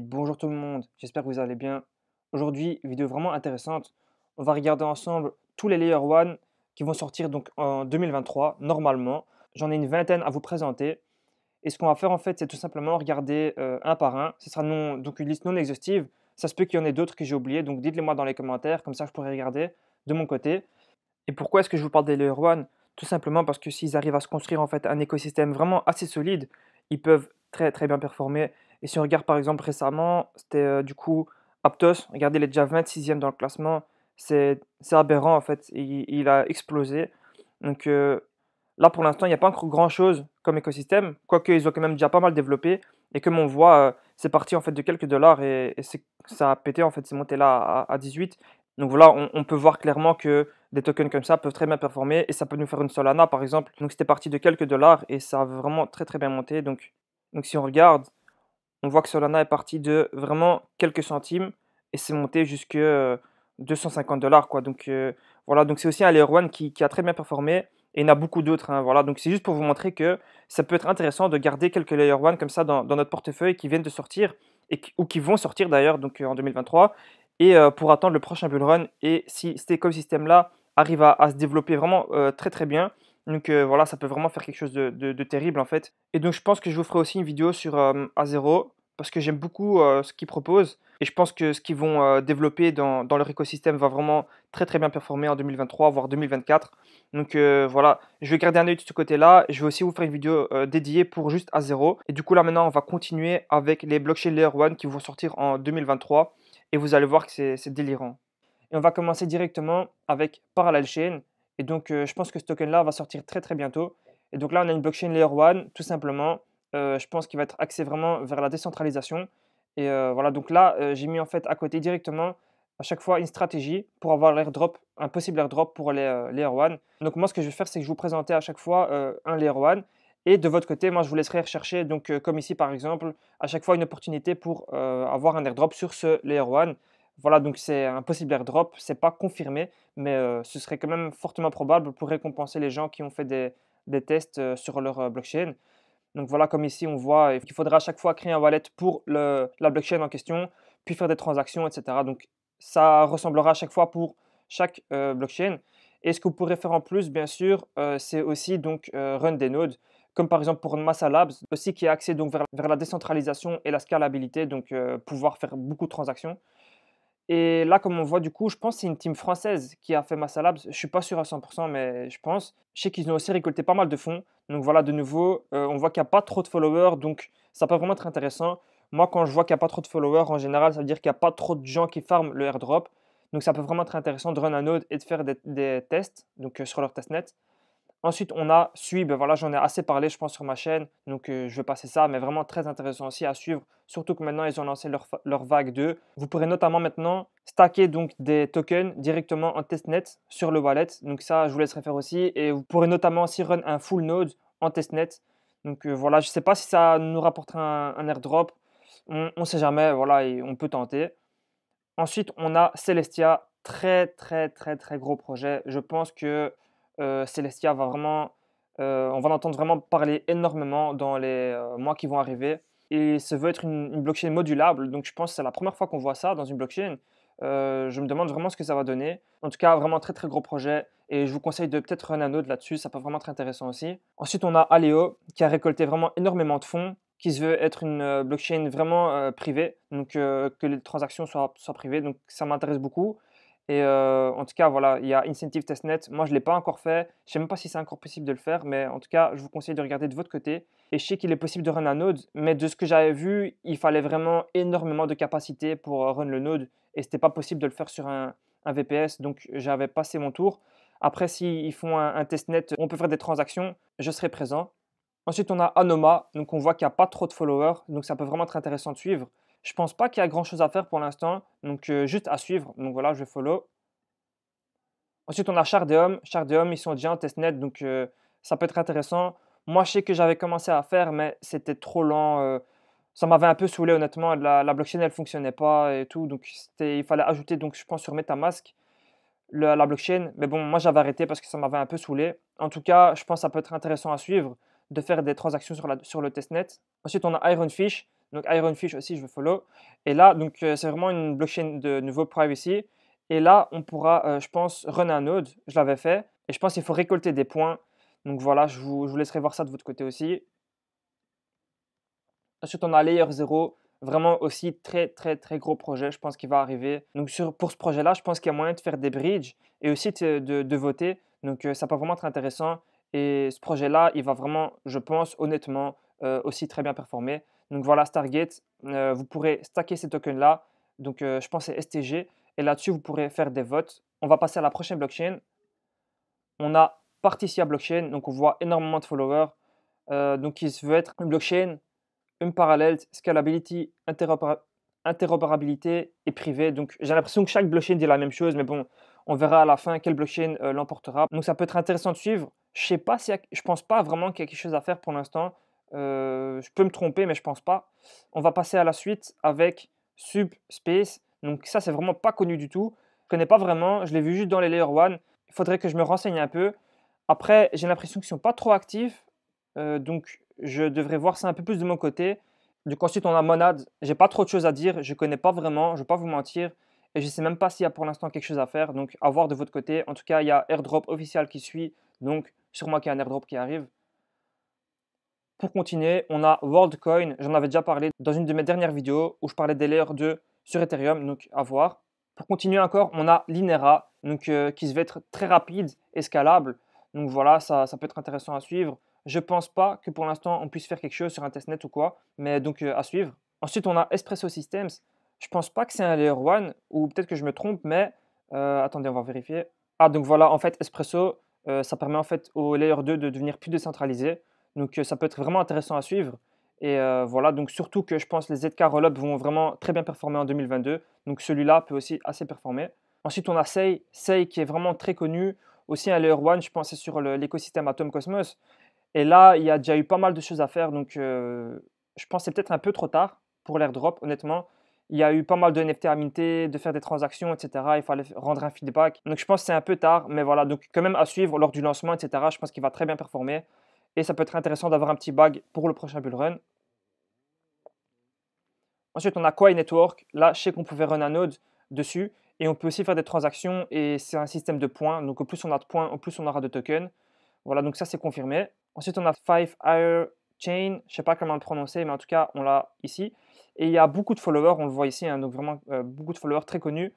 bonjour tout le monde, j'espère que vous allez bien. Aujourd'hui, vidéo vraiment intéressante, on va regarder ensemble tous les Layer one qui vont sortir donc en 2023, normalement. J'en ai une vingtaine à vous présenter. Et ce qu'on va faire en fait, c'est tout simplement regarder euh, un par un. Ce sera donc une liste non exhaustive. Ça se peut qu'il y en ait d'autres que j'ai oubliés, donc dites-les moi dans les commentaires, comme ça je pourrai regarder de mon côté. Et pourquoi est-ce que je vous parle des Layer one Tout simplement parce que s'ils arrivent à se construire en fait un écosystème vraiment assez solide, ils peuvent très très bien performer et si on regarde par exemple récemment, c'était euh, du coup Aptos, regardez, il est déjà 26e dans le classement, c'est aberrant en fait, il, a explosé. Donc euh, là pour l'instant, il n'y a pas encore grand chose comme écosystème, quoique ils ont quand même déjà pas mal développé. Et comme on voit, euh, c'est parti en fait de quelques dollars et, ça a pété en fait, c'est monté là à, 18. Donc voilà, on, on, peut voir clairement que des tokens comme ça peuvent très bien performer et ça peut nous faire une Solana par exemple. Donc c'était parti de quelques dollars et ça a vraiment très très bien monté. Donc, donc si on regarde, on voit que Solana est parti de vraiment quelques centimes et c'est monté jusque 250 euh, dollars quoi. Donc euh, voilà, donc c'est aussi un Layer One qui, a très bien performé et il y en a beaucoup d'autres. Hein, voilà, donc c'est juste pour vous montrer que ça peut être intéressant de garder quelques Layer One comme ça dans, notre portefeuille qui viennent de sortir et ou qui vont sortir d'ailleurs donc euh, en 2023 et pour attendre le prochain bull run et si cet écosystème là arrive à se développer vraiment très très bien donc voilà, ça peut vraiment faire quelque chose de, terrible en fait. Et donc je pense que je vous ferai aussi une vidéo sur A0 parce que j'aime beaucoup ce qu'ils proposent et je pense que ce qu'ils vont développer dans, leur écosystème va vraiment très très bien performer en 2023 voire 2024. Donc voilà, je vais garder un œil de ce côté-là. Je vais aussi vous faire une vidéo dédiée pour juste A0. Et du coup là maintenant on va continuer avec les blockchains Layer 1 qui vont sortir en 2023 et vous allez voir que c'est délirant. Et on va commencer directement avec Parallel Chain et donc, euh, je pense que ce token-là va sortir très très bientôt. Et donc là, on a une blockchain Layer 1, tout simplement. Euh, je pense qu'il va être axé vraiment vers la décentralisation. Et euh, voilà, donc là, j'ai mis en fait à côté directement à chaque fois une stratégie pour avoir l'airdrop, un possible airdrop pour les Layer 1. Donc moi, ce que je vais faire, c'est que je vous présenter à chaque fois un Layer 1. Et de votre côté, moi, je vous laisserai rechercher, donc comme ici par exemple, à chaque fois une opportunité pour avoir un airdrop sur ce Layer 1. Voilà, donc c'est un possible airdrop, c'est pas confirmé, mais euh, ce serait quand même fortement probable pour récompenser les gens qui ont fait des, tests euh, sur leur euh, blockchain. Donc voilà, comme ici on voit qu'il faudra à chaque fois créer un wallet pour la blockchain en question, puis faire des transactions, etc. Donc ça ressemblera à chaque fois pour chaque blockchain. Et ce que vous pourrez faire en plus, bien sûr, c'est aussi donc run des nodes, comme par exemple pour Massa Labs, aussi qui est axé donc vers la décentralisation et la scalabilité, donc pouvoir faire beaucoup de transactions. Et là, comme on voit, du coup, je pense que c'est une team française qui a fait Massalabs. Je ne suis pas sûr à 100%, mais je pense. Je sais qu'ils ont aussi récolté pas mal de fonds. Donc voilà, de nouveau, euh, on voit qu'il n'y a pas trop de followers, donc ça peut vraiment être intéressant. Moi, quand je vois qu'il n'y a pas trop de followers, en général, ça veut dire qu'il n'y a pas trop de gens qui farment le airdrop. Donc ça peut vraiment être intéressant de run un node et de faire des, tests donc, euh, sur leur testnet. Ensuite, on a Suib. Ben voilà, j'en ai assez parlé, je pense, sur ma chaîne. Donc, euh, je vais passer ça, mais vraiment très intéressant aussi à suivre. Surtout que maintenant, ils ont lancé leur, leur vague 2. Vous pourrez notamment maintenant stacker donc des tokens directement en testnet sur le wallet. Donc, ça, je vous laisserai faire aussi. Et vous pourrez notamment aussi run un full node en testnet. Donc, euh, voilà, je ne sais pas si ça nous rapportera un, airdrop. On ne sait jamais, voilà, on peut tenter. Ensuite, on a Celestia. Très, très, très, très gros projet. Je pense que euh, Celestia va vraiment, euh, on va entendre vraiment parler énormément dans les euh, mois qui vont arriver. Et ça veut être une, blockchain modulable, donc je pense que c'est la première fois qu'on voit ça dans une blockchain. je me demande vraiment ce que ça va donner. En tout cas, vraiment très très gros projet et je vous conseille de peut-être un anode là-dessus, ça peut vraiment être intéressant aussi. Ensuite, on a Aleo qui a récolté vraiment énormément de fonds, qui se veut être une blockchain vraiment privée, donc que les transactions soient privées, donc ça m'intéresse beaucoup. Et euh, en tout cas, voilà, il y a Incentive Testnet. Moi, je ne l'ai pas encore fait. Je ne sais même pas si c'est encore possible de le faire, mais en tout cas, je vous conseille de regarder de votre côté. Et je sais qu'il est possible de run un node, mais de ce que j'avais vu, il fallait vraiment énormément de capacité pour euh, run le node. Et ce n'était pas possible de le faire sur un, VPS, donc j'avais passé mon tour. Après, s'ils font un, un testnet, on peut faire des transactions, je serai présent. Ensuite, on a Anoma, donc on voit qu'il n'y a pas trop de followers, donc ça peut vraiment être intéressant de suivre. Je pense pas qu'il y a grand chose à faire pour l'instant. Donc, euh, juste à suivre. Donc voilà, je follow. Ensuite, on a Chardeum. Chardeum, ils sont déjà en testnet. Donc, euh, ça peut être intéressant. Moi, je sais que j'avais commencé à faire, mais c'était trop lent. Euh, ça m'avait un peu saoulé, honnêtement. La, blockchain, elle fonctionnait pas et tout. Donc, il fallait ajouter, donc, je pense, sur MetaMask, la blockchain. Mais bon, moi, j'avais arrêté parce que ça m'avait un peu saoulé. En tout cas, je pense que ça peut être intéressant à suivre de faire des transactions sur, sur le testnet. Ensuite, on a Ironfish. Donc Ironfish aussi, je vais follow. Et là, donc euh, c'est vraiment une blockchain de nouveau privacy. Et là, on pourra, euh, je pense, run un node. Je l'avais fait. Et je pense qu'il faut récolter des points. Donc voilà, je vous, laisserai voir ça de votre côté aussi. Ensuite, on a Layer 0 vraiment aussi très très très gros projet, je pense qu'il va arriver. Donc sur, pour ce projet-là, je pense qu'il y a moyen de faire des bridges et aussi de, de, voter. Donc euh, ça peut vraiment être intéressant et ce projet-là, il va vraiment, je pense honnêtement, aussi très bien performer. Donc voilà, Stargate, euh, vous pourrez stacker ces tokens-là. Donc euh, je pense c'est STG. Et là-dessus, vous pourrez faire des votes. On va passer à la prochaine blockchain. On a Particia Blockchain. Donc on voit énormément de followers. Euh, donc il se veut être une blockchain, une parallèle, scalability, interopérabilité et privée. Donc j'ai l'impression que chaque blockchain dit la même chose, mais bon, on verra à la fin quelle blockchain l'emportera. Donc ça peut être intéressant de suivre. Je sais pas si je pense pas vraiment qu'il y a quelque chose à faire pour l'instant. Euh, je peux me tromper, mais je pense pas. On va passer à la suite avec Subspace. Donc ça, c'est vraiment pas connu du tout. Je connais pas vraiment. Je l'ai vu juste dans les Layer One. Il faudrait que je me renseigne un peu. Après, j'ai l'impression qu'ils sont pas trop actifs. Euh, donc je devrais voir ça un peu plus de mon côté. Donc ensuite, on a Monad. J'ai pas trop de choses à dire. Je connais pas vraiment. Je vais pas vous mentir. Et je sais même pas s'il y a pour l'instant quelque chose à faire. Donc à voir de votre côté. En tout cas, il y a Airdrop officiel qui suit. Donc sûrement qu'il y a un Airdrop qui arrive. Pour continuer, on a WorldCoin, j'en avais déjà parlé dans une de mes dernières vidéos où je parlais des layers 2 sur Ethereum, donc à voir. Pour continuer encore, on a Linera, donc, euh, qui se veut être très rapide et scalable. Donc voilà, ça, peut être intéressant à suivre. Je ne pense pas que pour l'instant on puisse faire quelque chose sur un testnet ou quoi, mais donc euh, à suivre. Ensuite, on a Espresso Systems. Je pense pas que c'est un layer 1 ou peut-être que je me trompe, mais euh, attendez, on va vérifier. Ah, donc voilà, en fait, Espresso, ça permet en fait au layer 2 de devenir plus décentralisé. Donc euh, ça peut être vraiment intéressant à suivre. Et euh, voilà, donc surtout que je pense les ZK Rollup vont vraiment très bien performer en 2022. Donc celui-là peut aussi assez performer. Ensuite, on a Sei, Sei qui est vraiment très connu. Aussi un layer one, je pensais sur l'écosystème Atom Cosmos. Et là, il y a déjà eu pas mal de choses à faire. Donc euh, je pense que c'est peut-être un peu trop tard pour l'airdrop, honnêtement. Il y a eu pas mal de NFT à minter, de faire des transactions, etc. Il fallait rendre un feedback. Donc je pense que c'est un peu tard, mais voilà. Donc quand même à suivre lors du lancement, etc. Je pense qu'il va très bien performer. Et ça peut être intéressant d'avoir un petit bug pour le prochain bull run. Ensuite, on a Coin Network. Là, je sais qu'on pouvait run un node dessus. Et on peut aussi faire des transactions. Et c'est un système de points. Donc, plus on a de points, au plus on aura de tokens. Voilà, donc ça, c'est confirmé. Ensuite, on a Five Higher Chain. Je ne sais pas comment le prononcer, mais en tout cas, on l'a ici. Et il y a beaucoup de followers. On le voit ici. Hein. donc, vraiment, euh, beaucoup de followers très connus.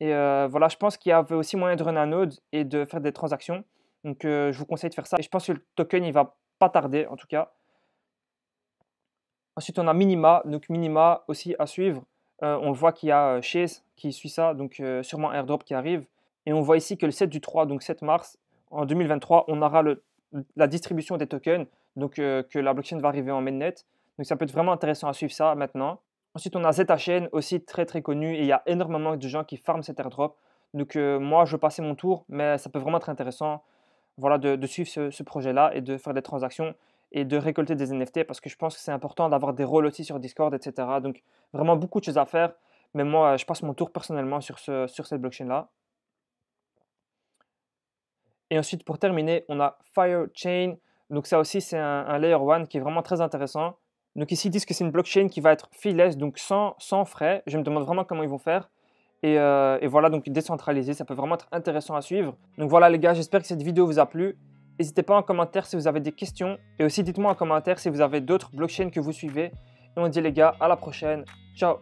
Et euh, voilà, je pense qu'il y avait aussi moyen de run un node et de faire des transactions. Donc euh, je vous conseille de faire ça. Et je pense que le token, il va pas tarder en tout cas. Ensuite, on a Minima. Donc Minima aussi à suivre. Euh, on voit qu'il y a euh, Chase qui suit ça, donc sûrement Airdrop qui arrive. Et on voit ici que le 7 du 3, donc 7 mars, en 2023, on aura le, la distribution des tokens, donc que la blockchain va arriver en mainnet. Donc ça peut être vraiment intéressant à suivre ça maintenant. Ensuite, on a ZHN, aussi très très connu, et il y a énormément de gens qui farment cet airdrop. Donc moi, je vais passer mon tour, mais ça peut vraiment être intéressant voilà, de, suivre ce, projet-là et de faire des transactions et de récolter des NFT parce que je pense que c'est important d'avoir des rôles aussi sur Discord, etc. Donc vraiment beaucoup de choses à faire. Mais moi, je passe mon tour personnellement sur, ce, sur cette blockchain-là. Et ensuite, pour terminer, on a Firechain. Donc ça aussi, c'est un, Layer one qui est vraiment très intéressant. Donc ici, ils disent que c'est une blockchain qui va être fileless, donc sans, sans frais. Je me demande vraiment comment ils vont faire. Euh, et, voilà, donc décentralisé, ça peut vraiment être intéressant à suivre. Donc voilà les gars, j'espère que cette vidéo vous a plu. N'hésitez pas en commentaire si vous avez des questions. Et aussi dites-moi en commentaire si vous avez d'autres blockchains que vous suivez. Et on dit les gars, à la prochaine. Ciao